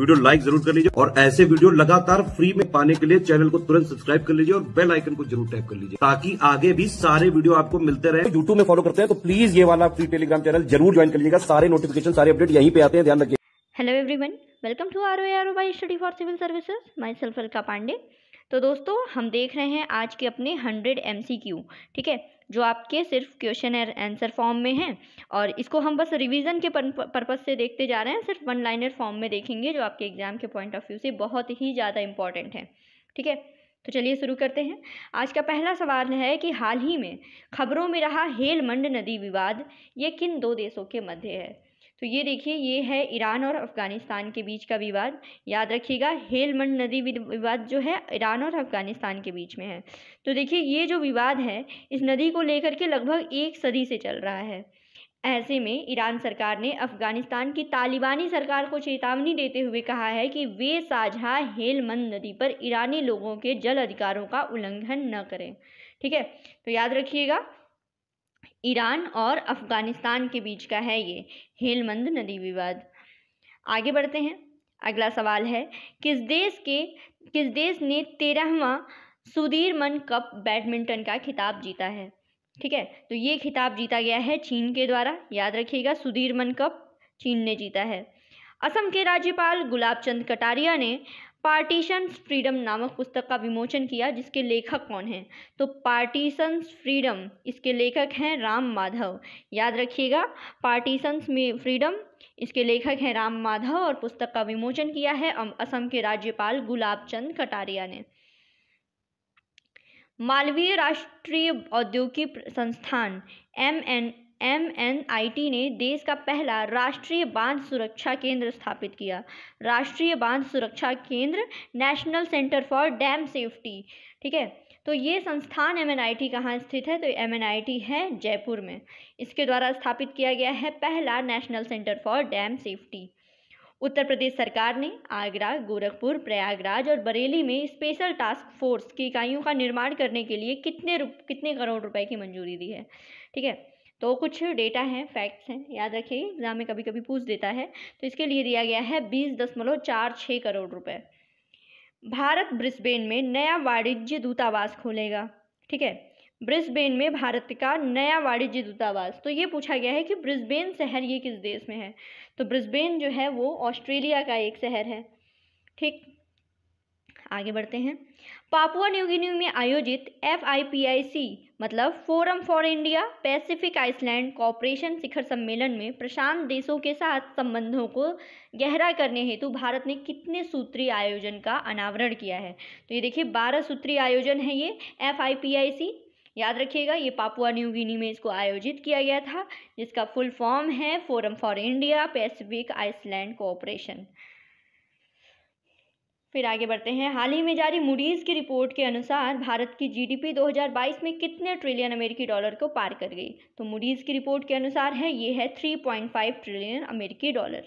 video like जरूर कर लीजिए और ऐसे वीडियो लगातार फ्री में पाने के लिए चैनल को तुरंत सब्सक्राइब कर लीजिए और बेल आइकन को जरूर टैप कर लीजिए ताकि आगे भी सारे वीडियो आपको मिलते रहे यूट्यूब में फॉलो करते हैं तो प्लीज ये वाला फ्री टेलीग्राम चैनल जरूर ज्वाइन कर लीजिएगा सारे नोटिफिकेशन सारे अपडेट यहीं पे आते हैं ध्यान रखिए hello everyone welcome to R O R by study for civil services myself Alka Pandey तो दोस्तों हम देख रहे हैं आज के अपने हंड्रेड एम ठीक है जो आपके सिर्फ क्वेश्चन आंसर फॉर्म में हैं और इसको हम बस रिवीजन के पर्पज़ से देखते जा रहे हैं सिर्फ वन लाइनर फॉर्म में देखेंगे जो आपके एग्ज़ाम के पॉइंट ऑफ व्यू से बहुत ही ज़्यादा इंपॉर्टेंट है ठीक है तो चलिए शुरू करते हैं आज का पहला सवाल है कि हाल ही में खबरों में रहा हेलमंड नदी विवाद ये किन दो देशों के मध्य है तो ये देखिए ये है ईरान और अफ़गानिस्तान के बीच का विवाद याद रखिएगा हेलमंड नदी विवाद जो है ईरान और अफ़गानिस्तान के बीच में है तो देखिए ये जो विवाद है इस नदी को लेकर के लगभग एक सदी से चल रहा है ऐसे में ईरान सरकार ने अफगानिस्तान की तालिबानी सरकार को चेतावनी देते हुए कहा है कि वे साझा हेलमंद नदी पर ईरानी लोगों के जल अधिकारों का उल्लंघन न करें ठीक है तो याद रखिएगा ईरान और अफ़गानिस्तान के बीच का है ये हेलमंद नदी विवाद आगे बढ़ते हैं अगला सवाल है किस देश के किस देश ने तेरहवा मन कप बैडमिंटन का खिताब जीता है ठीक है तो ये खिताब जीता गया है चीन के द्वारा याद रखिएगा सुधीर मन कप चीन ने जीता है असम के राज्यपाल गुलाब चंद कटारिया ने पार्टीशन फ्रीडम नामक पुस्तक का विमोचन किया जिसके लेखक कौन हैं तो पार्टीशन फ्रीडम इसके लेखक हैं राम माधव याद रखिएगा पार्टीशन फ्रीडम इसके लेखक हैं राम माधव और पुस्तक का विमोचन किया है असम के राज्यपाल गुलाब चंद कटारिया ने मालवीय राष्ट्रीय औद्योगिक संस्थान एम एन एमएनआईटी ने देश का पहला राष्ट्रीय बांध सुरक्षा केंद्र स्थापित किया राष्ट्रीय बांध सुरक्षा केंद्र national centre for dam safety ठीक है तो ये संस्थान एम एन आई टी कहाँ स्थित है तो एम एन आई टी है जयपुर में इसके द्वारा स्थापित किया गया है पहला national centre for dam safety Uttar Pradesh सरकार ने आगरा गोरखपुर प्रयागराज और बरेली में स्पेशल टास्क फोर्स की इकाइयों का निर्माण करने के लिए कितने रुप कितने करोड़ रुपए की मंजूरी दी है ठीक है तो कुछ डेटा हैं फैक्ट्स हैं याद रखिए एग्ज़ाम में कभी कभी पूछ देता है तो इसके लिए दिया गया है बीस दशमलव चार छः करोड़ रुपए भारत ब्रिस्बेन में नया वाणिज्य दूतावास खोलेगा ठीक है ब्रिस्बेन में भारत का नया वाणिज्य दूतावास तो ये पूछा गया है कि ब्रिस्बेन शहर ये किस देश में है तो ब्रिस्बेन जो है वो ऑस्ट्रेलिया का एक शहर है ठीक आगे बढ़ते हैं पापुआ न्यूगिनी में आयोजित F I P I C मतलब forum for India Pacific island cooperation शिखर सम्मेलन में प्रशांत देशों के साथ संबंधों को गहरा करने हेतु भारत ने कितने सूत्रीय आयोजन का अनावरण किया है तो ये देखिए बारह सूत्री आयोजन है ये एफ आई पी आई सी याद रखिएगा ये पापुआ न्यू गिनी में इसको आयोजित किया गया था जिसका फुल फॉर्म है forum for India Pacific island cooperation फिर आगे बढ़ते हैं हाल ही में जारी मूडीज़ की रिपोर्ट के अनुसार भारत की जीडीपी 2022 में कितने ट्रिलियन अमेरिकी डॉलर को पार कर गई तो मूडीज़ की रिपोर्ट के अनुसार है ये है 3.5 ट्रिलियन अमेरिकी डॉलर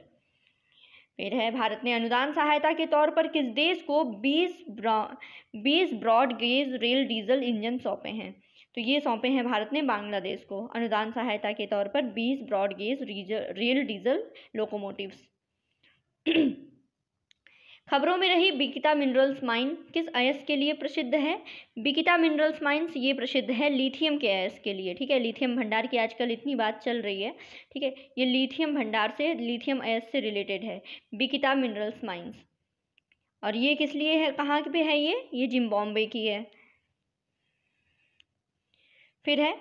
फिर है भारत ने अनुदान सहायता के तौर पर किस देश को 20 बीस broad gauge rail diesel engine सौंपे हैं तो ये सौंपे हैं भारत ने बांग्लादेश को अनुदान सहायता के तौर पर बीस broad gauge rail diesel locomotive खबरों में रही बिकिता मिनरल्स माइन किस अयस के लिए प्रसिद्ध है बिकिता मिनरल्स माइन्स ये प्रसिद्ध है लिथियम के अयस के लिए ठीक है लिथियम भंडार की आजकल इतनी बात चल रही है ठीक है ये लिथियम भंडार से लिथियम अयस से रिलेटेड है बिकिता मिनरल्स माइन्स और ये किस लिए है कहाँ पे है ये ये जिम्बॉम्बे की है फिर है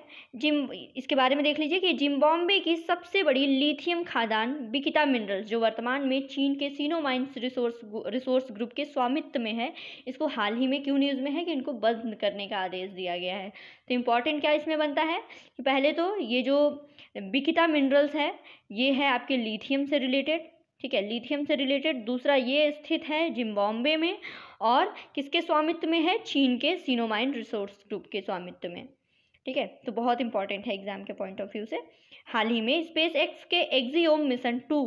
जिम इसके बारे में देख लीजिए कि जिम्बॉम्बे की सबसे बड़ी लिथियम खादान बिकिता मिनरल्स जो वर्तमान में चीन के Sino mines resource resource group के स्वामित्व में है इसको हाल ही में क्यों न्यूज़ में है कि इनको बंद करने का आदेश दिया गया है तो इम्पॉर्टेंट क्या इसमें बनता है कि पहले तो ये जो बिकिता मिनरल्स है ये है आपके लीथियम से रिलेटेड ठीक है लिथियम से रिलेटेड दूसरा ये स्थित है जिम्बॉम्बे में और किसके स्वामित्व में है चीन के सीनोमाइन रिसोर्स ग्रुप के स्वामित्व में ठीक है तो बहुत इंपॉर्टेंट है एग्जाम के पॉइंट ऑफ व्यू से हाल ही में स्पेस एक्स के एक्जीओम मिशन टू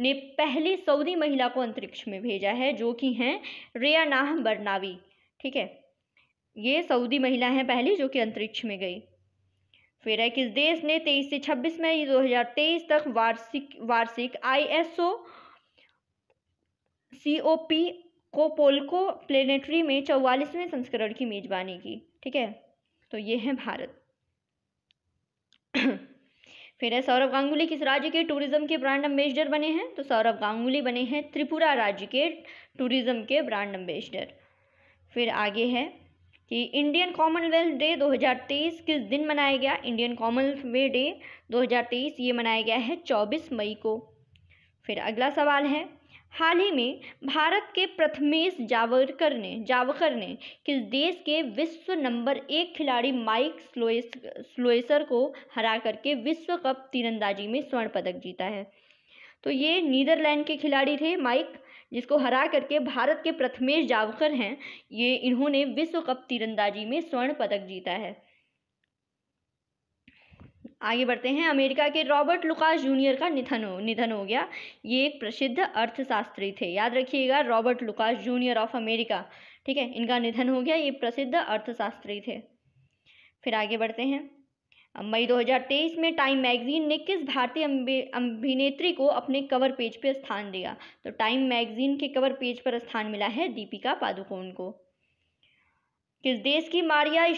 ने पहली सऊदी महिला को अंतरिक्ष में भेजा है जो कि हैं नाह बरनावी ठीक है ये सऊदी महिला हैं पहली जो कि अंतरिक्ष में गई फिर है किस देश ने 23 से 26 मई 2023 तक वार्षिक वार्षिक आईएसओ सीओपी को पोलको प्लेनेटरी में चौवालीसवें संस्करण की मेजबानी की ठीक है तो ये है भारत फिर है सौरभ गांगुली किस राज्य के टूरिज्म के ब्रांड एम्बेसडर बने हैं तो सौरभ गांगुली बने हैं त्रिपुरा राज्य के टूरिज्म के ब्रांड एम्बेसडर फिर आगे है कि इंडियन कॉमनवेल्थ डे 2023 किस दिन मनाया गया इंडियन कॉमनवेल्थ डे 2023 ये मनाया गया है 24 मई को फिर अगला सवाल है हाल ही में भारत के प्रथमेश जावड़कर ने जावकर ने किस देश के विश्व नंबर एक खिलाड़ी माइक स्लोएस स्लोएसर को हरा करके विश्व कप तीरंदाजी में स्वर्ण पदक जीता है तो ये नीदरलैंड के खिलाड़ी थे माइक जिसको हरा करके भारत के प्रथमेश जावकर हैं ये इन्होंने विश्व कप तीरंदाजी में स्वर्ण पदक जीता है आगे बढ़ते हैं अमेरिका के रॉबर्ट लुकास जूनियर का निधन हो निधन हो गया ये एक प्रसिद्ध अर्थशास्त्री थे याद रखिएगा Robert Lucas junior of America ठीक है इनका निधन हो गया ये प्रसिद्ध अर्थशास्त्री थे फिर आगे बढ़ते हैं मई 2023 में टाइम मैगजीन ने किस भारतीय अभिनेत्री को अपने कवर पेज पर पे स्थान दिया तो टाइम मैगजीन के कवर पेज पर स्थान मिला है दीपिका पादुकोण को किस देश की मारिया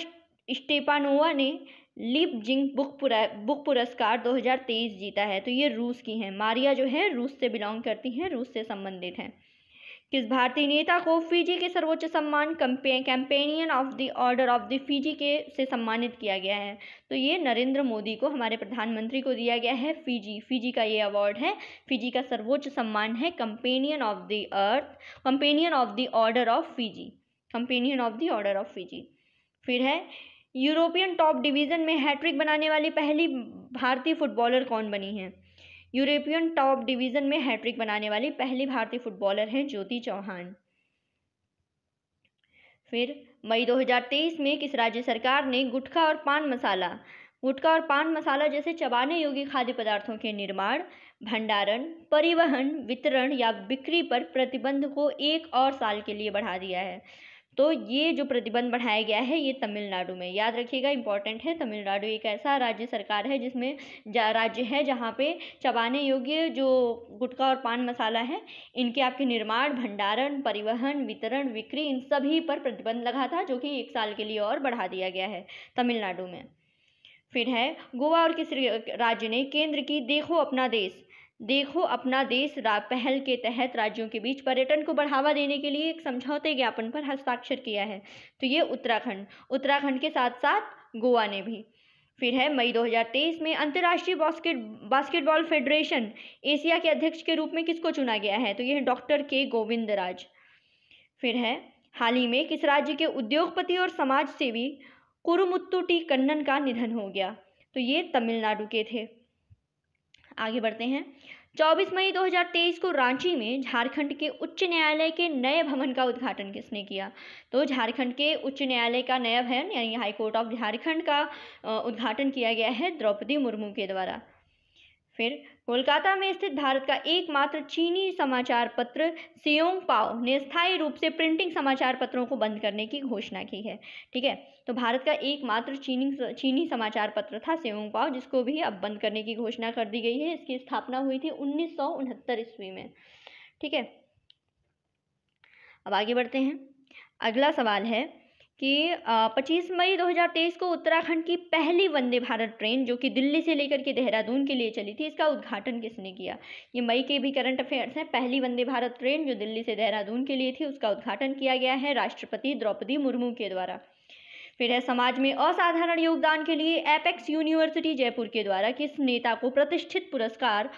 स्टेपानोवा ने लिप जिंग बुक पुरा बुक पुरस्कार 2023 जीता है तो ये रूस की हैं मारिया जो है रूस से बिलोंग करती हैं रूस से संबंधित हैं किस भारतीय नेता को फिजी के सर्वोच्च सम्मान companion of the order of the Fiji के से सम्मानित किया गया है तो ये नरेंद्र मोदी को हमारे प्रधानमंत्री को दिया गया है फिजी फिजी का ये अवार्ड है फिजी का सर्वोच्च सम्मान है companion of the order companion of the order of Fiji companion of the order of Fiji फिर है यूरोपियन टॉप डिवीज़न में हैट्रिक बनाने वाली पहली भारतीय फुटबॉलर कौन बनी हैं यूरोपियन टॉप डिवीज़न में हैट्रिक बनाने वाली पहली भारतीय फुटबॉलर हैं ज्योति चौहान फिर मई 2023 में किस राज्य सरकार ने गुटखा और पान मसाला गुटखा और पान मसाला जैसे चबाने योग्य खाद्य पदार्थों के निर्माण भंडारण परिवहन वितरण या बिक्री पर प्रतिबंध को एक और साल के लिए बढ़ा दिया है तो ये जो प्रतिबंध बढ़ाया गया है ये तमिलनाडु में याद रखिएगा इंपॉर्टेंट है तमिलनाडु एक ऐसा राज्य सरकार है जिसमें राज्य है जहाँ पे चबाने योग्य जो गुटखा और पान मसाला है इनके आपके निर्माण भंडारण परिवहन वितरण बिक्री इन सभी पर प्रतिबंध लगा था जो कि एक साल के लिए और बढ़ा दिया गया है तमिलनाडु में फिर है गोवा और किस राज्य ने केंद्र की देखो अपना देश देखो अपना देश पहल के तहत राज्यों के बीच पर्यटन को बढ़ावा देने के लिए एक समझौते ज्ञापन पर हस्ताक्षर किया है तो ये उत्तराखंड उत्तराखंड के साथ साथ गोवा ने भी फिर है मई 2023 में अंतर्राष्ट्रीय बास्केट बास्केटबॉल फेडरेशन एशिया के अध्यक्ष के रूप में किसको चुना गया है तो यह डॉक्टर के गोविंद राज फिर है हाल ही में किस राज्य के उद्योगपति और समाज सेवी कुरुमुत्तु टी कन्नन का निधन हो गया तो ये तमिलनाडु के थे आगे बढ़ते हैं 24 मई 2023 को रांची में झारखंड के उच्च न्यायालय के नए भवन का उद्घाटन किसने किया तो झारखंड के उच्च न्यायालय का नया भवन यानी हाईकोर्ट ऑफ झारखंड का उद्घाटन किया गया है द्रौपदी मुर्मू के द्वारा फिर कोलकाता में स्थित भारत का एकमात्र चीनी समाचार पत्र सियोंग पाओ ने स्थायी रूप से प्रिंटिंग समाचार पत्रों को बंद करने की घोषणा की है ठीक है तो भारत का एकमात्र चीनी चीनी समाचार पत्र था सियोंग पाओ जिसको भी अब बंद करने की घोषणा कर दी गई है इसकी स्थापना हुई थी उन्नीस ईस्वी में ठीक है अब आगे बढ़ते हैं अगला सवाल है कि 25 मई 2023 को उत्तराखंड की पहली वंदे भारत ट्रेन जो कि दिल्ली से लेकर के देहरादून के लिए चली थी इसका उद्घाटन किसने किया ये मई के भी करंट अफेयर्स हैं पहली वंदे भारत ट्रेन जो दिल्ली से देहरादून के लिए थी उसका उद्घाटन किया गया है राष्ट्रपति द्रौपदी मुर्मू के द्वारा फिर है समाज में असाधारण योगदान के लिए एपेक्स यूनिवर्सिटी जयपुर के द्वारा किस नेता को प्रतिष्ठित पुरस्कार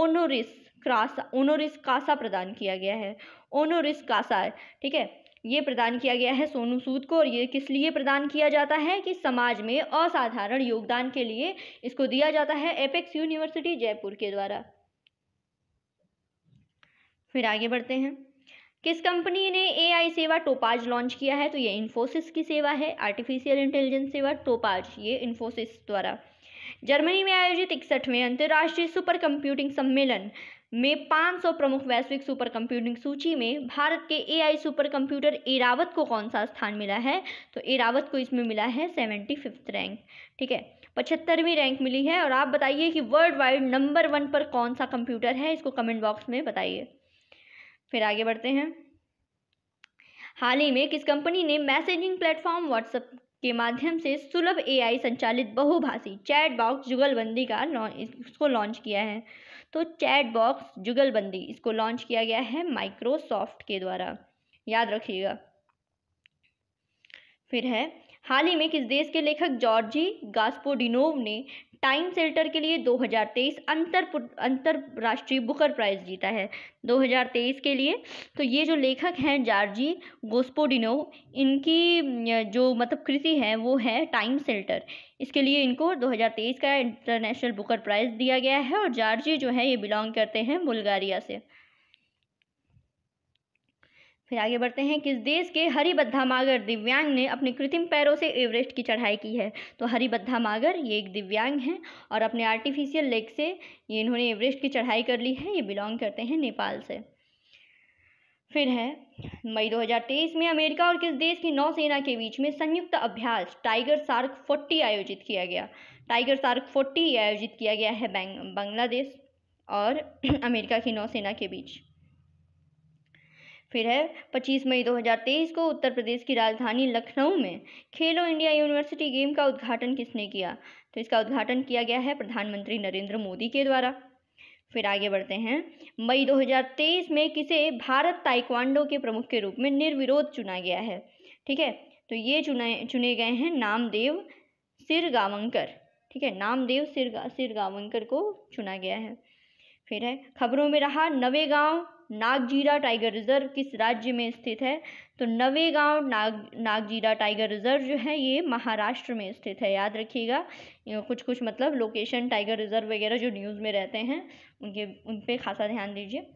ओनोरिस क्रासा ओनोरिस कासा प्रदान किया गया है ओनोरिस कासा ठीक है ये प्रदान किया गया है सोनू सूद को और ये किस लिए प्रदान किया जाता है कि समाज में असाधारण योगदान के लिए इसको दिया जाता है एपेक्स यूनिवर्सिटी जयपुर के द्वारा फिर आगे बढ़ते हैं किस कंपनी ने एआई सेवा टोपाज लॉन्च किया है तो ये इन्फोसिस की सेवा है आर्टिफिशियल इंटेलिजेंस सेवा टोपाज ये इन्फोसिस द्वारा जर्मनी में आयोजित इकसठवें अंतर्राष्ट्रीय सुपर कंप्यूटिंग सम्मेलन में 500 प्रमुख वैश्विक सुपर कंप्यूटिंग सूची में भारत के एआई सुपर कंप्यूटर एरावत को कौन सा स्थान मिला है तो एरावत को इसमें मिला है सेवेंटी फिफ्थ रैंक ठीक है पचहत्तरवीं रैंक मिली है और आप बताइए कि वर्ल्ड वाइड नंबर वन पर कौन सा कंप्यूटर है इसको कमेंट बॉक्स में बताइए फिर आगे बढ़ते हैं हाल ही में किस कंपनी ने मैसेजिंग प्लेटफॉर्म व्हाट्सएप के माध्यम से सुलभ एआई संचालित बहुभाषी चैट बॉक्स जुगलबंदी का इसको लॉन्च किया है तो चैट बॉक्स जुगलबंदी इसको लॉन्च किया गया है माइक्रोसॉफ्ट के द्वारा याद रखिएगा फिर है हाल ही में किस देश के लेखक जॉर्जी गास्पोडिनोव ने टाइम सेल्टर के लिए 2023 अंतर अंतरराष्ट्रीय बुकर प्राइज जीता है 2023 के लिए तो ये जो लेखक हैं जॉर्जी गोस्पोडिनो इनकी जो मतलब कृति है वो है टाइम सेल्टर इसके लिए इनको 2023 का इंटरनेशनल बुकर प्राइज़ दिया गया है और जॉर्जी जो है ये बिलोंग करते हैं बुल्गारिया से फिर आगे बढ़ते हैं किस देश के हरिबद्धा मागर दिव्यांग ने अपने कृत्रिम पैरों से एवरेस्ट की चढ़ाई की है तो हरिबद्धा मागर ये एक दिव्यांग हैं और अपने आर्टिफिशियल लेग से ये इन्होंने एवरेस्ट की चढ़ाई कर ली है ये बिलोंग करते हैं नेपाल से फिर है मई 2023 में अमेरिका और किस देश की नौसेना के बीच में संयुक्त अभ्यास टाइगर सार्क फोर्टी आयोजित किया गया टाइगर सार्क फोर्टी आयोजित किया गया है बांग्लादेश और अमेरिका की नौसेना के बीच फिर है 25 मई 2023 को उत्तर प्रदेश की राजधानी लखनऊ में खेलो इंडिया यूनिवर्सिटी गेम का उद्घाटन किसने किया तो इसका उद्घाटन किया गया है प्रधानमंत्री नरेंद्र मोदी के द्वारा फिर आगे बढ़ते हैं मई 2023 में किसे भारत ताइक्वांडो के प्रमुख के रूप में निर्विरोध चुना गया है ठीक है तो ये चुने चुने गए हैं नामदेव सिरगावंकर ठीक है नामदेव सिर सिरगावंकर को चुना गया है फिर है खबरों में रहा नवेगांव नागजीरा टाइगर रिजर्व किस राज्य में स्थित है तो नवेगांव नाग नागजीरा टाइगर रिजर्व जो है ये महाराष्ट्र में स्थित है याद रखिएगा कुछ कुछ मतलब लोकेशन टाइगर रिजर्व वगैरह जो न्यूज़ में रहते हैं उनके उन पर खासा ध्यान दीजिए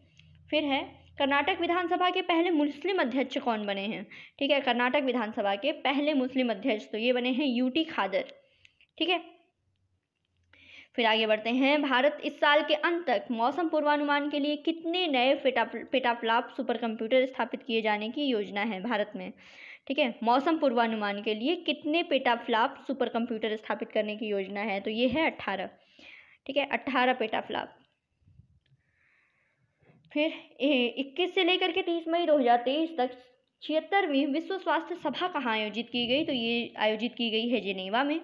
फिर है कर्नाटक विधानसभा के पहले मुस्लिम अध्यक्ष कौन बने हैं ठीक है कर्नाटक विधानसभा के पहले मुस्लिम अध्यक्ष तो ये बने हैं यूटी खादर ठीक है फिर आगे बढ़ते हैं भारत इस साल के अंत तक मौसम पूर्वानुमान के लिए कितने नए पेटा पेटाफ्लाप सुपर कंप्यूटर स्थापित किए जाने की योजना है भारत में ठीक है मौसम पूर्वानुमान के लिए कितने पेटाफ्लाप सुपर कंप्यूटर स्थापित करने की योजना है तो ये है अट्ठारह ठीक है अट्ठारह पेटाफ्लाप फिर इक्कीस से लेकर के तीस मई तेईस तक छिहत्तरवीं विश्व स्वास्थ्य सभा कहाँ आयोजित की गई तो ये आयोजित की गई है जिनेवा में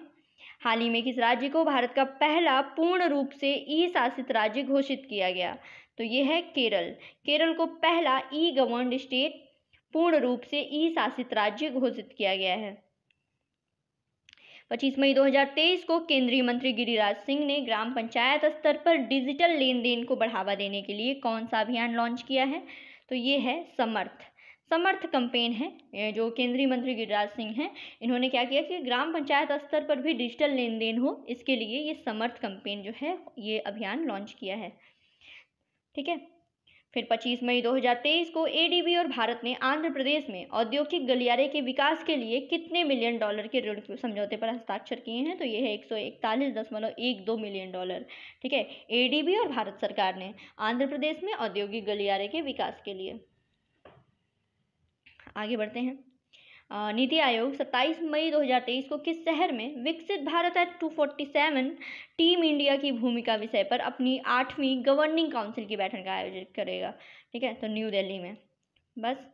हाल ही में किस राज्य को भारत का पहला पूर्ण रूप से ई शासित राज्य घोषित किया गया तो ये है केरल केरल को पहला ई गवर्न स्टेट पूर्ण रूप से ई शासित राज्य घोषित किया गया है 25 मई 2023 को केंद्रीय मंत्री गिरिराज सिंह ने ग्राम पंचायत स्तर पर डिजिटल लेन देन को बढ़ावा देने के लिए कौन सा अभियान लॉन्च किया है तो ये है समर्थ समर्थ कंपेन है जो केंद्रीय मंत्री गिरिराज सिंह हैं इन्होंने क्या किया कि ग्राम पंचायत स्तर पर भी डिजिटल लेन देन हो इसके लिए ये समर्थ कंपेन जो है ये अभियान लॉन्च किया है ठीक है फिर 25 मई 2023 को एडीबी और भारत ने आंध्र प्रदेश में औद्योगिक गलियारे के विकास के लिए कितने मिलियन डॉलर के ऋण समझौते पर हस्ताक्षर किए हैं तो ये है एक मिलियन डॉलर ठीक है एडीबी और भारत सरकार ने आंध्र प्रदेश में औद्योगिक गलियारे के विकास के लिए आगे बढ़ते हैं नीति आयोग 27 मई 2023 को किस शहर में विकसित भारत एट 247 टीम इंडिया की भूमिका विषय पर अपनी आठवीं गवर्निंग काउंसिल की बैठक का आयोजित करेगा ठीक है तो न्यू दिल्ली में बस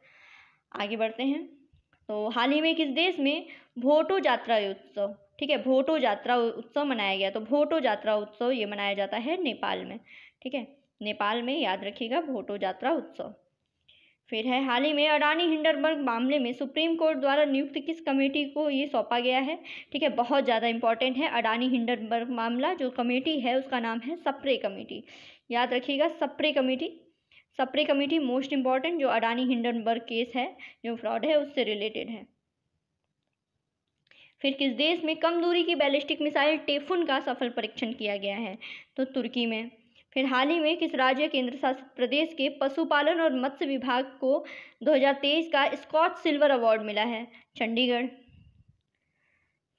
आगे बढ़ते हैं तो हाल ही में किस देश में भोटो यात्रा उत्सव ठीक है भोटो यात्रा उत्सव मनाया गया तो भोटो यात्रा उत्सव ये मनाया जाता है नेपाल में ठीक है नेपाल में याद रखिएगा भोटो यात्रा उत्सव फिर है हाल ही में अडानी हिंडरबर्ग मामले में सुप्रीम कोर्ट द्वारा नियुक्त किस कमेटी को ये सौंपा गया है ठीक है बहुत ज़्यादा इंपॉर्टेंट है अडानी हिंडरबर्ग मामला जो कमेटी है उसका नाम है सप्रे कमेटी याद रखिएगा Sapre committee Sapre committee most important जो अडानी हिंडनबर्ग केस है जो फ्रॉड है उससे रिलेटेड है फिर किस देश में कम दूरी की बैलिस्टिक मिसाइल टेफुन का सफल परीक्षण किया गया है तो तुर्की में फिर हाल ही में किस राज्य केंद्र शासित प्रदेश के पशुपालन और मत्स्य विभाग को 2023 का स्कॉच सिल्वर अवार्ड मिला है चंडीगढ़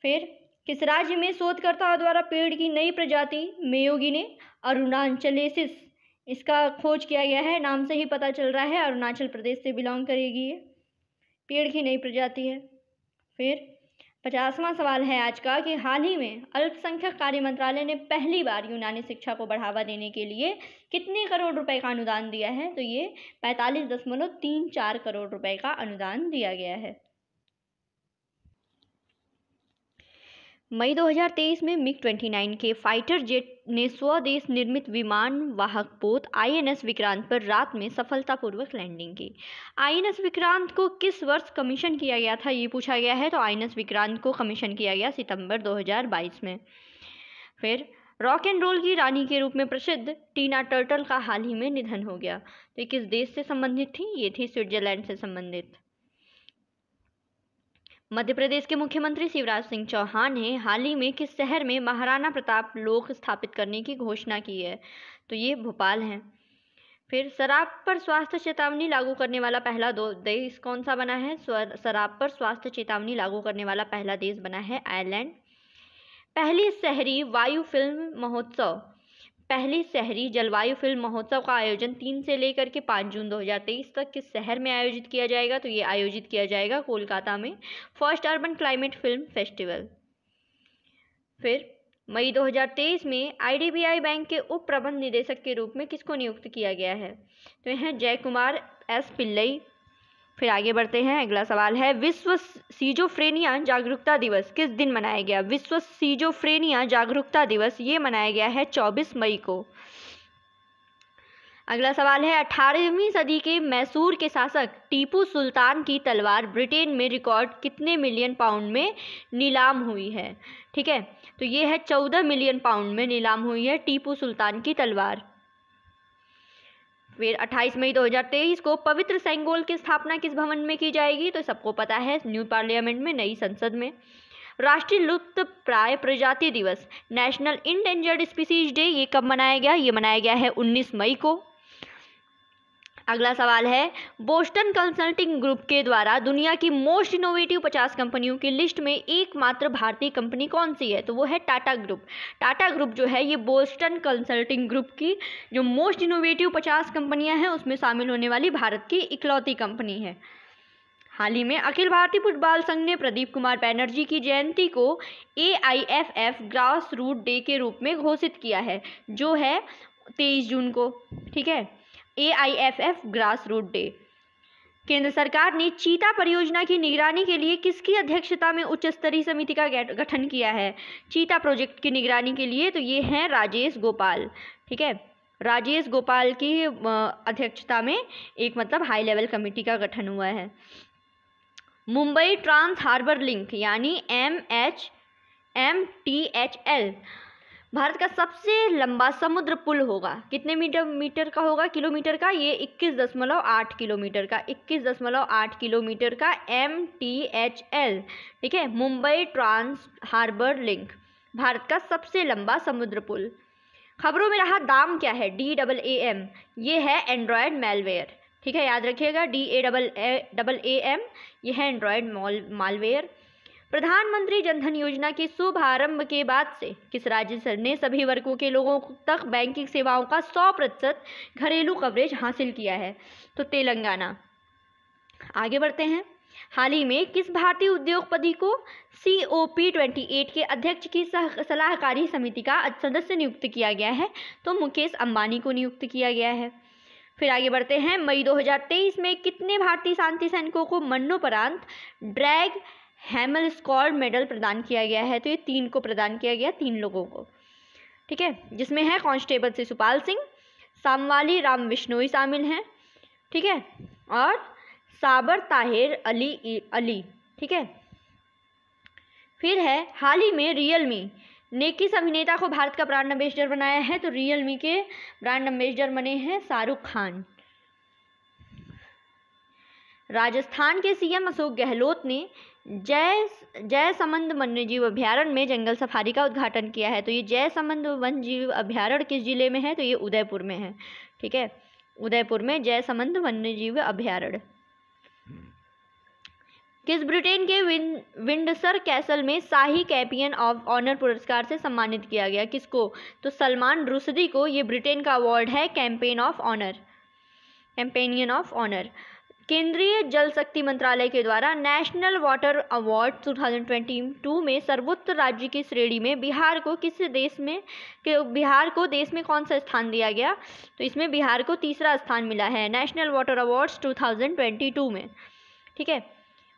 फिर किस राज्य में शोधकर्ताओं द्वारा पेड़ की नई प्रजाति मेयोगी ने अरुणाचलेसिस इसका खोज किया गया है नाम से ही पता चल रहा है अरुणाचल प्रदेश से बिलोंग करेगी ये पेड़ की नई प्रजाति है फिर पचासवां सवाल है आज का कि हाल ही में अल्पसंख्यक कार्य मंत्रालय ने पहली बार यूनानी शिक्षा को बढ़ावा देने के लिए कितने करोड़ रुपए का अनुदान दिया है तो ये पैंतालीस दशमलव तीन चार करोड़ रुपए का अनुदान दिया गया है मई 2023 में मिग 29 के फाइटर जेट ने स्वदेश निर्मित विमान वाहक पोत आईएनएस विक्रांत पर रात में सफलतापूर्वक लैंडिंग की आईएनएस विक्रांत को किस वर्ष कमीशन किया गया था ये पूछा गया है तो आईएनएस विक्रांत को कमीशन किया गया सितंबर 2022 में फिर रॉक एंड रोल की रानी के रूप में प्रसिद्ध टीना टर्टल का हाल ही में निधन हो गया तो किस देश से संबंधित थी ये थी स्विट्जरलैंड से संबंधित मध्य प्रदेश के मुख्यमंत्री शिवराज सिंह चौहान ने हाल ही में किस शहर में महाराणा प्रताप लोक स्थापित करने की घोषणा की है तो ये भोपाल है फिर शराब पर स्वास्थ्य चेतावनी लागू करने वाला पहला दो देश कौन सा बना है शराब पर स्वास्थ्य चेतावनी लागू करने वाला पहला देश बना है आयरलैंड पहली शहरी वायु फिल्म महोत्सव पहली शहरी जलवायु फिल्म महोत्सव का आयोजन तीन से लेकर के पाँच जून 2023 तक किस शहर में आयोजित किया जाएगा तो ये आयोजित किया जाएगा कोलकाता में first urban climate film festival फिर मई 2023 में आईडीबीआई बैंक के उप प्रबंध निदेशक के रूप में किसको नियुक्त किया गया है तो यह जय कुमार एस पिल्लई फिर आगे बढ़ते हैं अगला सवाल है विश्व सीजोफ्रेनिया जागरूकता दिवस किस दिन मनाया गया विश्व सीजोफ्रेनिया जागरूकता दिवस ये मनाया गया है 24 मई को अगला सवाल है 18वीं सदी के मैसूर के शासक टीपू सुल्तान की तलवार ब्रिटेन में रिकॉर्ड कितने मिलियन पाउंड में नीलाम हुई है ठीक है तो ये है 14 मिलियन पाउंड में नीलाम हुई है टीपू सुल्तान की तलवार फिर 28 मई 2023 को पवित्र सेंगोल की स्थापना किस भवन में की जाएगी तो सबको पता है न्यू पार्लियामेंट में नई संसद में राष्ट्रीय लुप्त प्राय प्रजाति दिवस नेशनल इंडेंजर्ड स्पीसीज डे ये कब मनाया गया ये मनाया गया है 19 मई को अगला सवाल है बोस्टन कंसल्टिंग ग्रुप के द्वारा दुनिया की मोस्ट इनोवेटिव 50 कंपनियों की लिस्ट में एकमात्र भारतीय कंपनी कौन सी है तो वो है टाटा ग्रुप टाटा ग्रुप जो है ये बोस्टन कंसल्टिंग ग्रुप की जो मोस्ट इनोवेटिव 50 कंपनियां हैं उसमें शामिल होने वाली भारत की इकलौती कंपनी है हाल ही में अखिल भारतीय फुटबॉल संघ ने प्रदीप कुमार बैनर्जी की जयंती को A I F F grass root day के रूप में घोषित किया है जो है तेईस जून को ठीक है A I F F grass root day केंद्र सरकार ने चीता परियोजना की निगरानी के लिए किसकी अध्यक्षता में उच्च स्तरीय समिति का गठन किया है चीता प्रोजेक्ट की निगरानी के लिए तो ये हैं राजेश गोपाल ठीक है राजेश गोपाल की अध्यक्षता में एक मतलब हाई लेवल कमेटी का गठन हुआ है मुंबई ट्रांस हार्बर लिंक यानी M H M T H L Bharat का सबसे लंबा समुद्र पुल होगा कितने मीटर मीटर का होगा किलोमीटर का ये इक्कीस दशमलव आठ किलोमीटर का इक्कीस दशमलव आठ किलोमीटर का एम टी एच एल ठीक है Mumbai trans harbour link Bharat का सबसे लंबा समुद्र पुल खबरों में रहा दाम क्या है डी डबल ए एम ये है एंड्रॉयड मेलवेयर ठीक है याद रखिएगा D A double A double A M ये है एंड्रॉयड मॉल मालवेयर प्रधानमंत्री जनधन योजना के शुभारंभ के बाद से किस राज्य सर ने सभी वर्गों के लोगों तक बैंकिंग सेवाओं का सौ प्रतिशत घरेलू कवरेज हासिल किया है तो तेलंगाना आगे बढ़ते हैं हाल ही में किस भारतीय उद्योगपति को C O P twenty eight के अध्यक्ष की सलाहकारी समिति का सदस्य नियुक्त किया गया है तो मुकेश अंबानी को नियुक्त किया गया है फिर आगे बढ़ते हैं मई 2023 में कितने भारतीय शांति सैनिकों को मरणोपरांत ड्रैग हैमल स्कॉर मेडल प्रदान किया गया है तो ये तीन को प्रदान किया गया तीन लोगों को ठीक है जिसमें है कांस्टेबल शिशुपाल सिंह सामवाली राम विश्नोई शामिल हैं ठीक है और साबर ताहिर अली अली ठीक है फिर है हाल ही में रियल मी ने किस अभिनेता को भारत का ब्रांड एम्बेसडर बनाया है तो रियल मी के ब्रांड एम्बेसडर बने हैं शाहरुख खान राजस्थान के सीएम अशोक गहलोत ने जय जय समंद वन्य जीव अभ्यारण्य में जंगल सफारी का उद्घाटन किया है तो ये जय समंद वन जीव अभ्यारण्य किस जिले में है तो ये उदयपुर में है ठीक है उदयपुर में जय समंद वन्य जीव अभ्यारण्य किस ब्रिटेन के विन विंडसर कैसल में शाही कैपियन ऑफ ऑनर पुरस्कार से सम्मानित किया गया किसको तो सलमान रुशदी को ये ब्रिटेन का अवार्ड है campaign of honour companion of honour केंद्रीय जल शक्ति मंत्रालय के द्वारा नेशनल वाटर अवार्ड 2022 में सर्वोच्च राज्य की श्रेणी में बिहार को किस देश में के बिहार को देश में कौन सा स्थान दिया गया तो इसमें बिहार को तीसरा स्थान मिला है नेशनल वाटर अवार्ड्स 2022 में ठीक है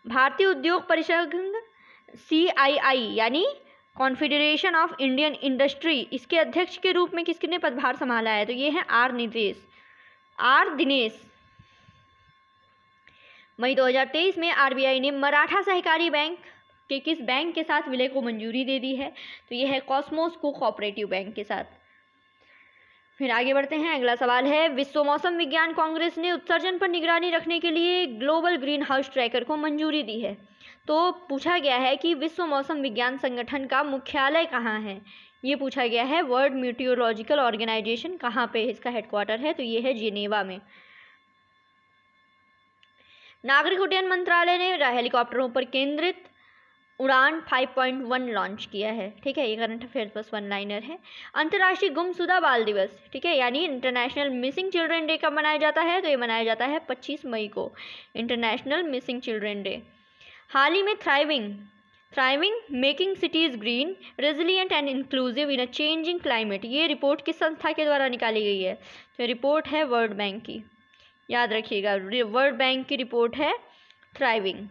भारतीय उद्योग परिषद सी यानी कॉन्फेडरेशन ऑफ इंडियन इंडस्ट्री इसके अध्यक्ष के रूप में किसने पदभार संभाला है तो ये है आर निदेश आर दिनेश मई 2023 में आरबीआई ने मराठा सहकारी बैंक के किस बैंक के साथ विलय को मंजूरी दे दी है तो यह है कॉस्मोस को कोऑपरेटिव बैंक के साथ फिर आगे बढ़ते हैं अगला सवाल है विश्व मौसम विज्ञान कांग्रेस ने उत्सर्जन पर निगरानी रखने के लिए ग्लोबल ग्रीन हाउस ट्रैकर को मंजूरी दी है तो पूछा गया है कि विश्व मौसम विज्ञान संगठन का मुख्यालय कहाँ है ये पूछा गया है वर्ल्ड म्यूटियोलॉजिकल ऑर्गेनाइजेशन कहाँ पे इसका हेडक्वार्टर है तो ये है जिनेवा में नागरिक उड्डयन मंत्रालय ने हेलीकॉप्टरों पर केंद्रित उड़ान 5.1 लॉन्च किया है ठीक है ये करंट अफेयर बस वन लाइनर है अंतर्राष्ट्रीय गुमशुदा बाल दिवस ठीक है यानी इंटरनेशनल मिसिंग चिल्ड्रन डे कब मनाया जाता है तो ये मनाया जाता है 25 मई को इंटरनेशनल मिसिंग चिल्ड्रेन डे हाल ही में thriving thriving making cities green resilient and inclusive in a changing climate ये रिपोर्ट किस संस्था के द्वारा निकाली गई है तो रिपोर्ट है वर्ल्ड बैंक की याद रखिएगा वर्ल्ड बैंक की रिपोर्ट है थ्राइविंग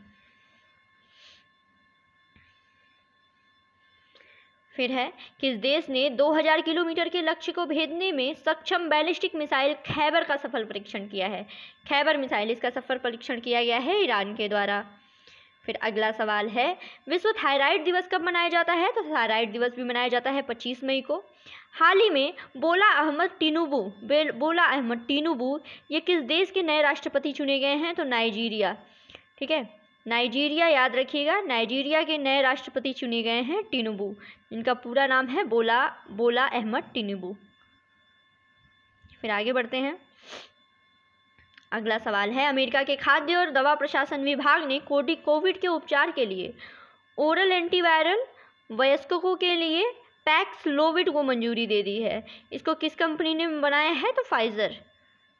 फिर है किस देश ने 2000 किलोमीटर के लक्ष्य को भेदने में सक्षम बैलिस्टिक मिसाइल खैबर का सफल परीक्षण किया है खैबर मिसाइल इसका सफल परीक्षण किया गया है ईरान के द्वारा फिर अगला सवाल है विश्व थायराइड दिवस कब मनाया जाता है तो थायराइड दिवस भी मनाया जाता है 25 मई को हाल ही में बोला अहमद टीनुबू बोला अहमद टीनुबू ये किस देश के नए राष्ट्रपति चुने गए हैं तो नाइजीरिया ठीक है नाइजीरिया याद रखिएगा नाइजीरिया के नए राष्ट्रपति चुने गए हैं टीनुबू इनका पूरा नाम है बोला बोला अहमद टीनुबू फिर आगे बढ़ते हैं अगला सवाल है अमेरिका के खाद्य और दवा प्रशासन विभाग ने कोटी कोविड के उपचार के लिए ओरल एंटीवायरल वयस्कों के लिए पैक्स लोविड को मंजूरी दे दी है इसको किस कंपनी ने बनाया है तो फाइजर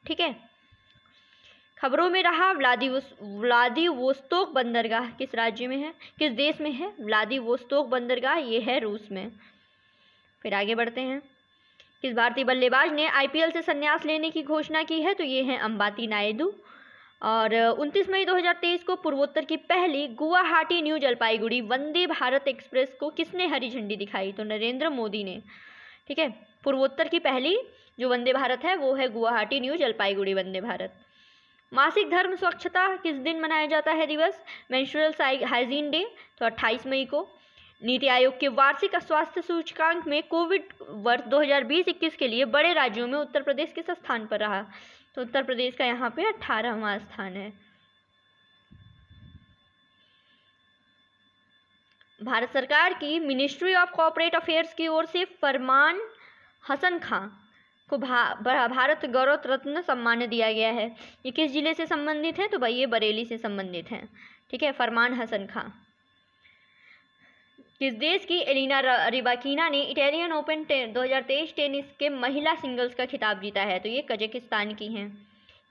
ठीक है खबरों में रहा व्लादिवोस्तोक बंदरगाह किस राज्य में है किस देश में है व्लादिवोस्तोक बंदरगाह ये है रूस में फिर आगे बढ़ते हैं किस भारतीय बल्लेबाज ने आईपीएल से संन्यास लेने की घोषणा की है तो ये हैं अंबाती नायडू और 29 मई 2023 को पूर्वोत्तर की पहली गुवाहाटी न्यू जलपाईगुड़ी वंदे भारत एक्सप्रेस को किसने हरी झंडी दिखाई तो नरेंद्र मोदी ने ठीक है पूर्वोत्तर की पहली जो वंदे भारत है वो है गुवाहाटी न्यू जलपाईगुड़ी वंदे भारत मासिक धर्म स्वच्छता किस दिन मनाया जाता है दिवस मैंशुरल हाइजीन डे तो 28 मई को नीति आयोग के वार्षिक स्वास्थ्य सूचकांक में कोविड वर्ष 2020-21 के लिए बड़े राज्यों में उत्तर प्रदेश किस स्थान पर रहा तो उत्तर प्रदेश का यहाँ पे अठारहवा स्थान है भारत सरकार की मिनिस्ट्री ऑफ कॉपरेट अफेयर्स की ओर से फरमान हसन खां को भा, भारत गौरव रत्न सम्मान दिया गया है ये किस जिले से संबंधित है तो भाई ये बरेली से संबंधित हैं ठीक है फरमान हसन खां किस देश की एलिना रिबाकिना ने इटालियन ओपन दो हज़ार तेईस टेनिस के महिला सिंगल्स का खिताब जीता है तो ये कजाकिस्तान की हैं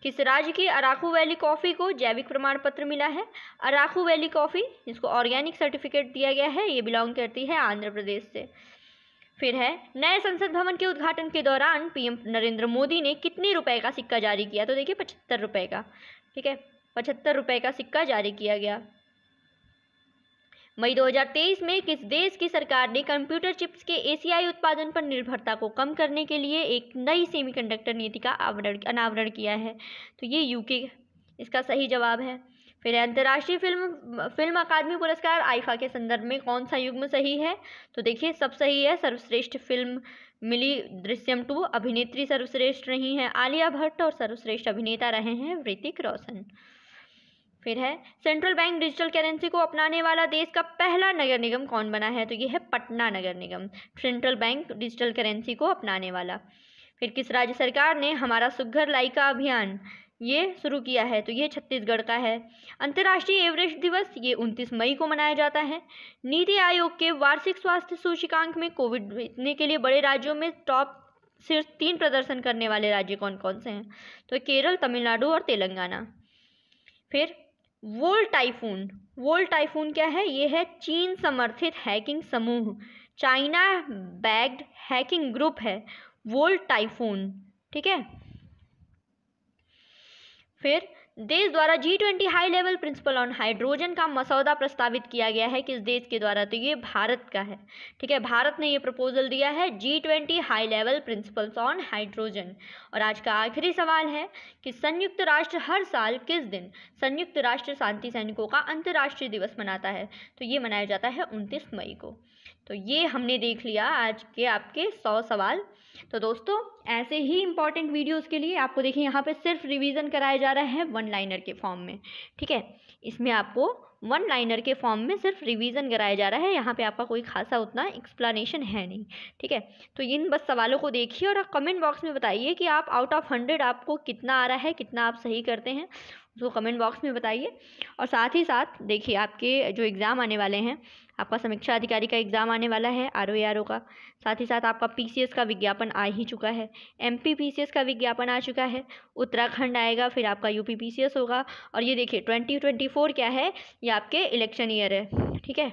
किस राज्य की अराकू वैली कॉफ़ी को जैविक प्रमाण पत्र मिला है अराकू वैली कॉफ़ी इसको ऑर्गेनिक सर्टिफिकेट दिया गया है ये बिलोंग करती है आंध्र प्रदेश से फिर है नए संसद भवन के उद्घाटन के दौरान पीएम नरेंद्र मोदी ने कितने रुपए का सिक्का जारी किया तो देखिए पचहत्तर रुपए का ठीक है पचहत्तर रुपए का सिक्का जारी किया गया मई 2023 में किस देश की सरकार ने कंप्यूटर चिप्स के एशियाई उत्पादन पर निर्भरता को कम करने के लिए एक नई सेमीकंडक्टर नीति का आवरण अनावरण किया है तो ये यूके इसका सही जवाब है फिर अंतर्राष्ट्रीय फिल्म फिल्म अकादमी पुरस्कार आइफा के संदर्भ में कौन सा युग्म सही है तो देखिए सब सही है सर्वश्रेष्ठ फिल्म मिली दृश्यम टू अभिनेत्री सर्वश्रेष्ठ रही हैं आलिया भट्ट और सर्वश्रेष्ठ अभिनेता रहे हैं ऋतिक रोशन फिर है सेंट्रल बैंक डिजिटल करेंसी को अपनाने वाला देश का पहला नगर निगम कौन बना है तो ये है Patna Nagar Nigam central bank digital currency को अपनाने वाला फिर किस राज्य सरकार ने हमारा सुघर लाइका अभियान ये शुरू किया है तो ये छत्तीसगढ़ का है अंतर्राष्ट्रीय एवरेस्ट दिवस ये 29 मई को मनाया जाता है नीति आयोग के वार्षिक स्वास्थ्य सूचकांक में कोविड बीतने के लिए बड़े राज्यों में टॉप सिर्फ तीन प्रदर्शन करने वाले राज्य कौन कौन से हैं तो केरल तमिलनाडु और तेलंगाना फिर वोल टाइफून वोल टाइफून क्या है ये है चीन समर्थित हैकिंग समूह चाइना बैग्ड हैकिंग ग्रुप है वोल टाइफून ठीक है फिर देश द्वारा G twenty high level principle on hydrogen का मसौदा प्रस्तावित किया गया है किस देश के द्वारा तो ये भारत का है ठीक है भारत ने ये प्रपोजल दिया है G twenty high level principles on hydrogen और आज का आखिरी सवाल है कि संयुक्त राष्ट्र हर साल किस दिन संयुक्त राष्ट्र शांति सैनिकों का अंतर्राष्ट्रीय दिवस मनाता है तो ये मनाया जाता है उनतीस मई को तो ये हमने देख लिया आज के आपके सौ सवाल तो दोस्तों ऐसे ही इंपॉर्टेंट वीडियोस के लिए आपको देखिए यहाँ पे सिर्फ रिवीजन कराया जा रहा है वन लाइनर के फॉर्म में ठीक है इसमें आपको वन लाइनर के फॉर्म में सिर्फ रिवीजन कराया जा रहा है यहाँ पे आपका कोई खासा उतना एक्सप्लानेशन है नहीं ठीक है तो इन बस सवालों को देखिए और आप कमेंट बॉक्स में बताइए कि आप आउट ऑफ हंड्रेड आपको कितना आ रहा है कितना आप सही करते हैं उसको कमेंट बॉक्स में बताइए और साथ ही साथ देखिए आपके जो एग्ज़ाम आने वाले हैं आपका समीक्षा अधिकारी का एग्ज़ाम आने वाला है आर ओ आर ओ का साथ ही साथ आपका पी सी एस का विज्ञापन आ ही चुका है M P P C S का विज्ञापन आ चुका है उत्तराखंड आएगा फिर आपका U P P C S होगा और ये देखिए ट्वेंटी ट्वेंटी फोर क्या है ये आपके इलेक्शन ईयर है ठीक है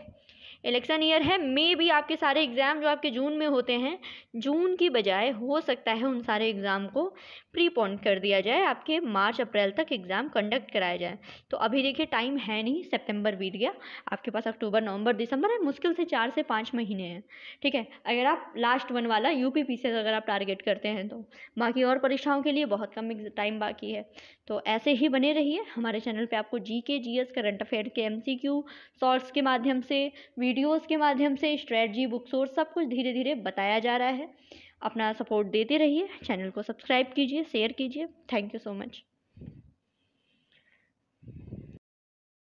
इलेक्शन ईयर है मे भी आपके सारे एग्ज़ाम जो आपके जून में होते हैं जून की बजाय हो सकता है उन सारे एग्ज़ाम को प्रीपॉन्ट कर दिया जाए आपके मार्च अप्रैल तक एग्ज़ाम कंडक्ट कराया जाए तो अभी देखिए टाइम है नहीं सितंबर बीत गया आपके पास अक्टूबर नवंबर दिसंबर है मुश्किल से चार से पाँच महीने हैं ठीक है अगर आप लास्ट वन वाला यू पी से अगर आप टारगेट करते हैं तो बाकी और परीक्षाओं के लिए बहुत कम टाइम बाकी है तो ऐसे ही बने रहिए हमारे चैनल पर आपको G K G S current affair के एम सी क्यू के माध्यम से वीडियोस के माध्यम से स्ट्रेटजी बुक्स और सब कुछ धीरे धीरे बताया जा रहा है अपना सपोर्ट देते रहिए चैनल को सब्सक्राइब कीजिए शेयर कीजिए थैंक यू सो मच